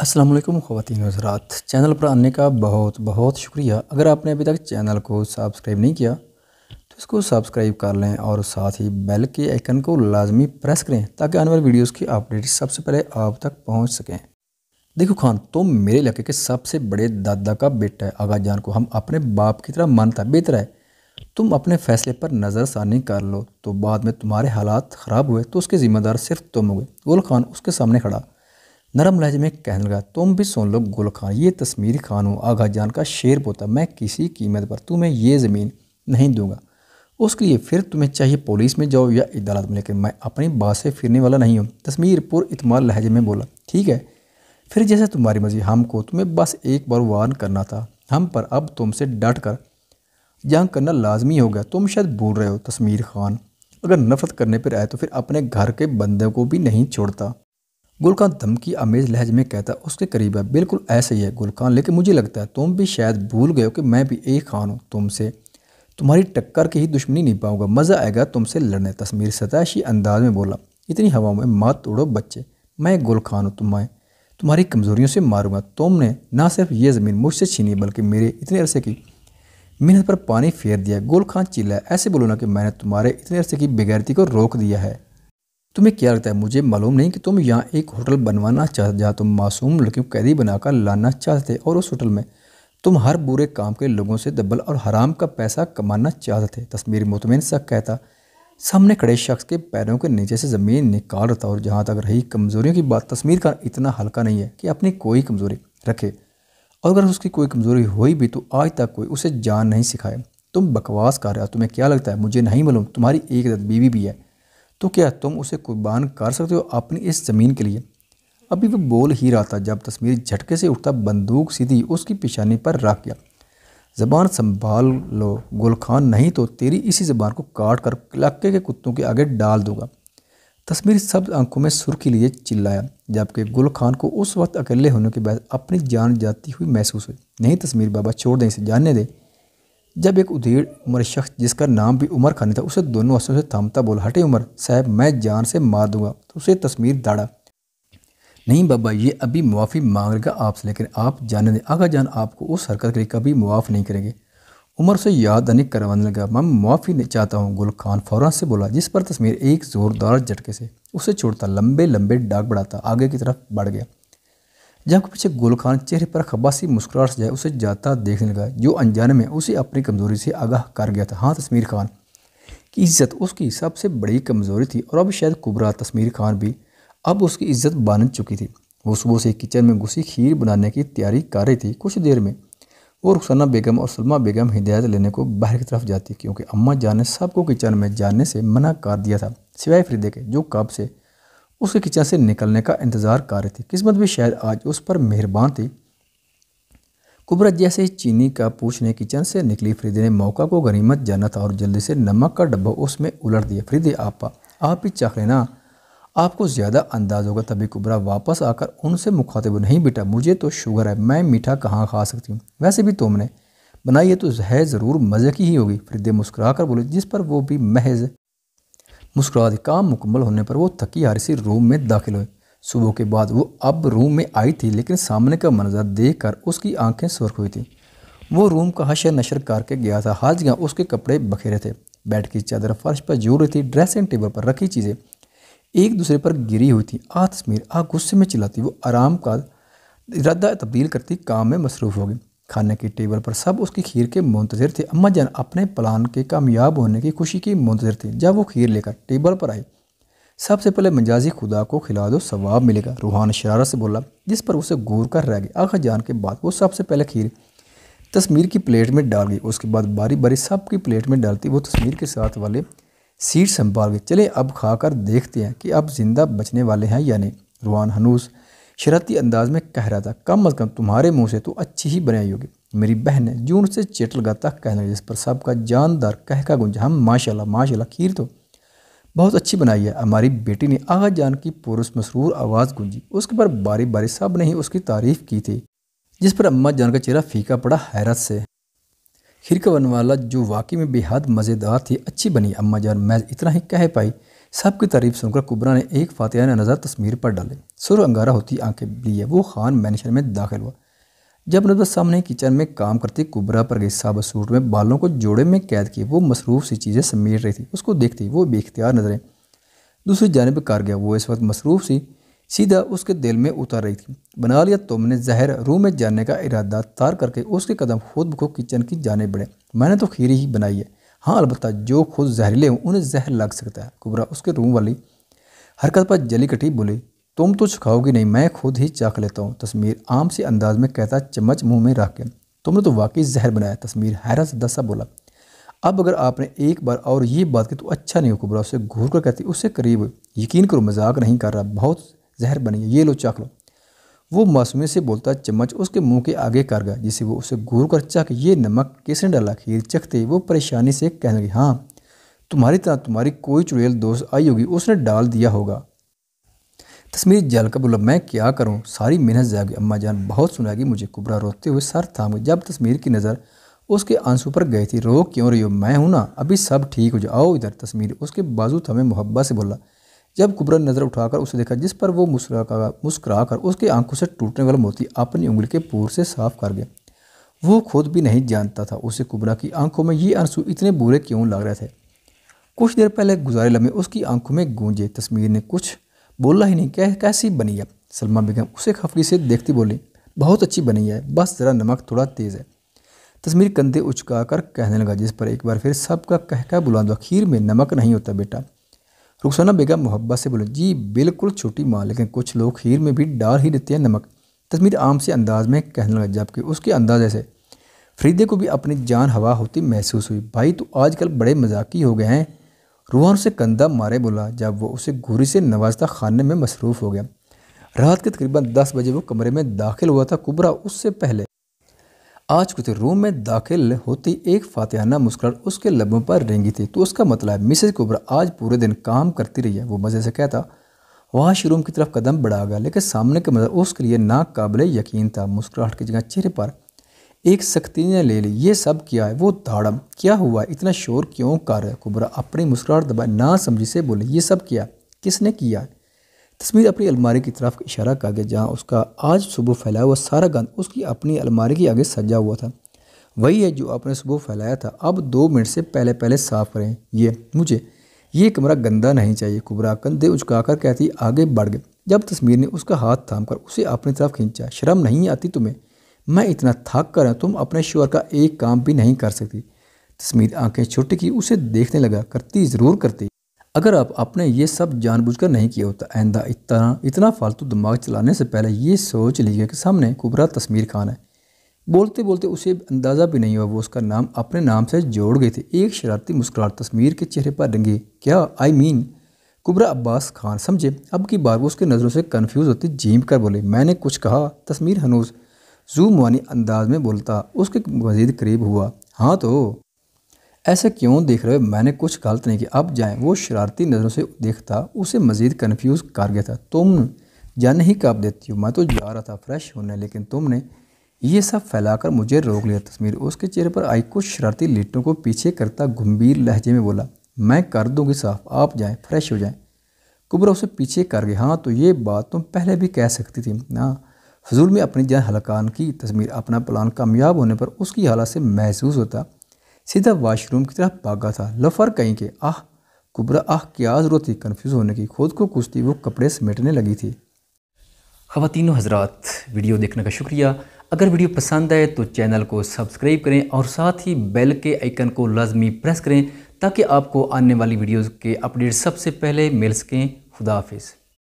असलम ख़वान हजरात चैनल पर आने का बहुत बहुत शुक्रिया अगर आपने अभी तक चैनल को सब्सक्राइब नहीं किया तो इसको सब्सक्राइब कर लें और साथ ही बेल के आइकन को लाजमी प्रेस करें ताकि आने वाली वीडियोज़ की अपडेट सबसे पहले आप तक पहुँच सकें देखो खान तो मेरे इलाके के सबसे बड़े दादा का बेटा है आगा जान को हम अपने बाप की तरह मानता बेहतर है तुम अपने फैसले पर नज़रसानी कर लो तो बाद में तुम्हारे हालात ख़राब हुए तो उसके ज़िम्मेदार सिर्फ तुम गए गुल खान उसके सामने खड़ा नरम लहजे में कहने लगा तुम भी सुन लो गुल खान ये तस्मीर खान हूँ आगा जान का शेर पोता मैं किसी कीमत पर तुम्हें ये ज़मीन नहीं दूंगा उसके लिए फिर तुम्हें चाहिए पुलिस में जाओ या अदालत में लेकिन मैं अपनी बात से फिरने वाला नहीं हूँ तस्मीर पुर इतमाल लहजे में बोला ठीक है फिर जैसे तुम्हारी मर्जी हमको तुम्हें बस एक बार वार्न करना था हम पर अब तुमसे डट कर जंग करना लाजमी हो गया तुम शायद भूल रहे हो तस्मीर खान अगर नफरत करने पर आए तो फिर अपने घर के बंदे को भी नहीं छोड़ता गुलकान धमकी आमेज लहज में कहता उसके करीब है बिल्कुल ऐसे ही है गुलकान लेकिन मुझे लगता है तुम भी शायद भूल गए हो कि मैं भी एक खान हूँ तुमसे तुम्हारी टक्कर की ही दुश्मनी नहीं पाऊंगा मज़ा आएगा तुमसे लड़ने तस्मीर सताशी अंदाज में बोला इतनी हवाओं में मात तोड़ो बच्चे मैं गुल खान हूँ तुम्हें तुम्हारी कमज़ोरियों से मारूंगा तुमने ना सिर्फ ये ज़मीन मुझसे छीनी बल्कि मेरे इतने अरसे की मेहनत पर पानी फेर दिया गुल खान चिल्ला ऐसे बोलो ना कि मैंने तुम्हारे इतने अरसे की बेगैरती को रोक दिया है तुम्हें क्या लगता है मुझे मालूम नहीं कि तुम यहाँ एक होटल बनवाना चाहते जहाँ तुम मासूम लड़कियों को कैदी बनाकर लाना चाहते और उस होटल में तुम हर बुरे काम के लोगों से दबल और हराम का पैसा कमाना चाहते थे तस्मीर मुतमिन शक कहता सामने खड़े शख्स के पैरों के नीचे से ज़मीन निकाल रहा और जहाँ तक रही कमज़ोरियों की बात तस्मीर का इतना हल्का नहीं है कि अपनी कोई कमज़ोरी रखे और अगर उसकी कोई कमज़ोरी हुई भी तो आज तक कोई उसे जान नहीं सिखाए तुम बकवास कर रहे हो तुम्हें क्या लगता है मुझे नहीं मालूम तुम्हारी एक बीवी भी है तो क्या तुम उसे कुर्बान कर सकते हो अपनी इस ज़मीन के लिए अभी वो बोल ही रहा था जब तस्वीर झटके से उठता बंदूक सीधी उसकी पेशानी पर रख गया ज़बान संभाल लो गुल खान नहीं तो तेरी इसी ज़बान को काट कर इलाके के कुत्तों के आगे डाल दूंगा तस्वीर सब आंखों में सुर्खी लिए चिल्लाया जबकि गुल खान को उस वक्त अकेले होने के बाद अपनी जान जाती हुई महसूस हुई नहीं तस्वीर बाबा छोड़ दें इसे जानने दे जब एक उधेड़ उम्र शख्स जिसका नाम भी उमर खानी था उसे दोनों हस्तों से थामता बोला हटे उमर साहब मैं जान से मार दूंगा तो उसे तस्मीर दाड़ा नहीं बाबा ये अभी मुआफ़ी मांग लेगा आपसे लेकिन आप जाने दें आगा जान आपको उस हरकत के लिए कभी मुआफ़ नहीं करेंगे उमर से याद दनिक करवाने लगा मैं मुआफ़ी नहीं चाहता हूँ गुल खान फ़ौरन से बोला जिस पर तस्मीर एक ज़ोरदार झटके से उसे छोड़ता लंबे लंबे डाक बढ़ाता आगे की तरफ बढ़ गया जहाँ के पीछे गुल खान चेहरे पर खबासी मुस्कुराहट सजाए उसे जाता देखने लगा जो अनजाने में उसे अपनी कमज़ोरी से आगाह कर गया था हाँ तस्मीर खान की इज्जत उसकी सबसे बड़ी कमज़ोरी थी और अब शायद कुबरा तस्मीर खान भी अब उसकी इज्जत बन चुकी थी वो सुबह से किचन में घुसी खीर बनाने की तैयारी कर रही थी कुछ देर में वो रुखसाना बेगम और सलमा बेगम हिदायत लेने को बाहर की तरफ जाती क्योंकि अम्मा जान ने सबको किचन में जाने से मना कर दिया था सिवाय फरीदे के जो कब से उसके किचन से निकलने का इंतज़ार कर रही थी किस्मत भी शायद आज उस पर मेहरबान थी कुबरत जैसे ही चीनी का पूछने किचन से निकली फ्रीदे ने मौका को गनीमत जाना था और जल्दी से नमक का डब्बा उसमें उलट दिया फ्रीदे आपा आप ही चख लेना आपको ज़्यादा अंदाज होगा तभी कुबरा वापस आकर उनसे मुखातिब नहीं बेटा मुझे तो शुगर है मैं मीठा कहाँ खा सकती हूँ वैसे भी तुमने बनाई है तो है ज़रूर मज़े की ही होगी फ्रीदे मुस्कुरा कर बोले जिस पर वो भी महज मुस्कुराहट काम मुकम्मल होने पर वो थकी हारी से रूम में दाखिल हुई सुबह के बाद वो अब रूम में आई थी लेकिन सामने का मंजर देख कर उसकी आंखें सुर्ख हुई थी वो रूम का हशर नशर करके गया था हाज उसके कपड़े बखेरे थे बेड की चादर फर्श पर रही थी ड्रेसिंग टेबल पर रखी चीज़ें एक दूसरे पर गिरी हुई थी आ तस्मीर आ गुस्से में चिल्लाती वो आराम का इरादा तब्दील करती काम में मसरूफ़ हो गई खाने की टेबल पर सब उसकी खीर के मुंतजर थे अम्मा जान अपने प्लान के कामयाब होने की खुशी की मुंतजर थी जब वो खीर लेकर टेबल पर आई सबसे पहले मजाजी खुदा को खिला दो सवाब मिलेगा रूहान शरारत से बोला जिस पर उसे गौर कर रह गई आखिर जान के बाद वो सबसे पहले खीर तस्मीर की प्लेट में डाल गई उसके बाद बारी बारी सब की प्लेट में डालती वो तस्मीर के साथ वाले सीट संभाल गए चले अब खाकर देखते हैं कि अब जिंदा बचने वाले हैं या नहीं रूहान हनूस शरारती अंदाज में कह रहा था कम अज़ कम तुम्हारे मुंह से तो अच्छी ही बनाई होगी मेरी बहन ने जून से चेट लगाता कहना जिस पर सबका का जानदार कह का गुंजा हम माशाल्लाह माशाल्लाह खीर तो बहुत अच्छी बनाई है हमारी बेटी ने आगा जान की पुरुष मसरूर आवाज़ गूंजी उसके पर बारी बारी सब ने ही उसकी तारीफ़ की थी जिस पर अम्मा जान का चेहरा फीका पड़ा हैरत से खीर का बनवाला जो वाकई में बेहद मज़ेदार थी अच्छी बनी अम्मा जान मैं इतना ही कह पाई सब की तारीफ सुनकर कुबरा ने एक फातिया ने नज़र तस्मीर पर डाली सुर अंगारा होती आंखें लिए वो खान मैनेशन में दाखिल हुआ जब नजर सामने किचन में काम करती कुबरा पर गई साबर सूट में बालों को जोड़े में कैद किए वो मसरूफ सी चीज़ें समेट रही थी उसको देखती वो बेख्तियार नजरें दूसरी जानब कार गया वो इस वक्त मसरूफ सी सीधा उसके दिल में उतर रही थी बना लिया तुमने जहर रूह में जाने का इरादा तार करके उसके कदम खुद बखुद किचन की जाने बढ़े मैंने तो खीरी ही बनाई है हाँ अलबत् जो खुद जहरीले हों उन्हें जहर लग सकता है कुबरा उसके रूम वाली हरकत पर जली कटी बोली तुम तो छुखाओगी नहीं मैं खुद ही चाख लेता हूँ तस्मीर आम से अंदाज में कहता चम्मच मुंह में रख के तुमने तो वाकई जहर बनाया तस्मीर हैरत दसा बोला अब अगर आपने एक बार और ये बात की तो अच्छा नहीं हो कुबरा उसे घूर कर कहती उससे करीब यकीन करो मजाक नहीं कर रहा बहुत जहर बनी है ये लो चाख लो वो मासूमियत से बोलता चम्मच उसके मुंह के आगे कर गया जिसे वो उसे घूर कर चख ये नमक किसने डाला खीर चखते वो परेशानी से कहने लगी हाँ तुम्हारी तरह तुम्हारी कोई चुड़ैल दोस्त आई होगी उसने डाल दिया होगा तस्मीर जल का बोला मैं क्या करूँ सारी मेहनत जाएगी अम्मा जान बहुत सुनाएगी मुझे कुबरा रोते हुए सर थाम गई जब तस्मीर की नज़र उसके आंसू पर गई थी रो क्यों रही हो मैं हूँ ना अभी सब ठीक हो जाओ इधर तस्मीर उसके बाजू थमे मोहब्बत से बोला जब कुबरा नज़र उठाकर उसे देखा जिस पर वो मुस्कुरा मुस्कुरा कर उसके आंखों से टूटने वाला मोती अपनी उंगली के पोर से साफ कर गया वो खुद भी नहीं जानता था उसे कुबरा की आंखों में ये आंसू इतने बुरे क्यों लग रहे थे कुछ देर पहले गुजारे लम्हे उसकी आंखों में गूंजे तस्मीर ने कुछ बोला ही नहीं कह कैसी बनी है सलमा बेगम उसे खफरी से देखती बोली बहुत अच्छी बनी है बस ज़रा नमक थोड़ा तेज़ है तस्मीर कंधे उचका कर कहने लगा जिस पर एक बार फिर सबका कहका बुलंद अखीर में नमक नहीं होता बेटा रुखसाना बेगम मोहब्बत से बोले जी बिल्कुल छोटी माँ लेकिन कुछ लोग खीर में भी डाल ही देते हैं नमक तस्मीर आम से अंदाज में कहने लगा जबकि उसके अंदाजे से फरीदे को भी अपनी जान हवा होती महसूस हुई भाई तो आजकल बड़े मजाकी हो गए हैं रूहान उसे कंधा मारे बोला जब वो उसे घूरी से नवाजता खाने में मसरूफ़ हो गया रात के तकरीबन दस बजे वो कमरे में दाखिल हुआ था कुबरा उससे पहले आज कुछ रूम में दाखिल होती एक फातियाना मुस्कुराहट उसके लबों पर रेंगी थी तो उसका मतलब मिसेज कुबरा आज पूरे दिन काम करती रही है वो मज़े से कहता वाश रूम की तरफ कदम बढ़ा गया लेकिन सामने का मज़ा उसके लिए नाकबिल यकीन था मुस्कुराहट की जगह चेहरे पर एक सख्ती ने ले ली ये सब किया है वो धाड़म क्या हुआ इतना शोर क्यों कर रहा है कुबरा अपनी मुस्कुराहट दबाए ना समझी से बोले ये सब किया किसने किया है तस्वीर अपनी अलमारी की तरफ इशारा कर गया जहाँ उसका आज सुबह फैलाया हुआ सारा गंद उसकी अपनी अलमारी के आगे सजा हुआ था वही है जो आपने सुबह फैलाया था अब दो मिनट से पहले पहले साफ करें ये मुझे ये कमरा गंदा नहीं चाहिए कुबरा कंधे उचकाकर कहती आगे बढ़ गए जब तस्वीर ने उसका हाथ थाम कर उसे अपनी तरफ खींचा शर्म नहीं आती तुम्हें मैं इतना थक कर तुम अपने शोर का एक काम भी नहीं कर सकती तस्वीर आंखें छोटी की उसे देखने लगा करती ज़रूर करती अगर आप अपने ये सब जानबूझकर नहीं किया होता आइंदा इतना इतना फालतू दिमाग चलाने से पहले ये सोच लीजिए कि सामने कुबरा तस्मीर खान है बोलते बोलते उसे अंदाज़ा भी नहीं हुआ वो उसका नाम अपने नाम से जोड़ गए थे एक शरारती मुस्कुराहट तस्मीर के चेहरे पर रंगे क्या I I mean mean, Kubra Abbas Khan समझे अब की बार वो उसके नज़रों से कन्फ्यूज़ होती जीम कर बोले मैंने कुछ कहा तस्मीर हनूज जू मानी अंदाज में बोलता उसके मजीद करीब हुआ हाँ तो ऐसा क्यों देख रहे हो मैंने कुछ गलत नहीं किया अब जाएं वो शरारती नज़रों से देखता उसे मज़ीद कन्फ्यूज़ कर गया था तुम जाने ही काप देती हो मैं तो जा रहा था फ्रेश होने लेकिन तुमने ये सब फैलाकर मुझे रोक लिया तस्वीर उसके चेहरे पर आई कुछ शरारती लीटों को पीछे करता गंभीर लहजे में बोला मैं कर दूँगी साफ आप जाएँ फ्रेश हो जाएँ कुबरा उसे पीछे कर गया हाँ तो ये बात तुम पहले भी कह सकती थी ना फजूल में अपनी जान हलकान की तस्वीर अपना प्लान कामयाब होने पर उसकी हालत से महसूस होता सीधा वाशरूम की तरफ भागा था लफर कहीं के आह कुबरा आह क्या ज़रूरत थी कन्फ्यूज़ होने की खुद को कुश्ती वो कपड़े समेटने लगी थी खातिनों हजरात वीडियो देखने का शुक्रिया अगर वीडियो पसंद आए तो चैनल को सब्सक्राइब करें और साथ ही बेल के आइकन को लाजमी प्रेस करें ताकि आपको आने वाली वीडियोज़ के अपडेट सबसे पहले मिल सकें खुदाफिज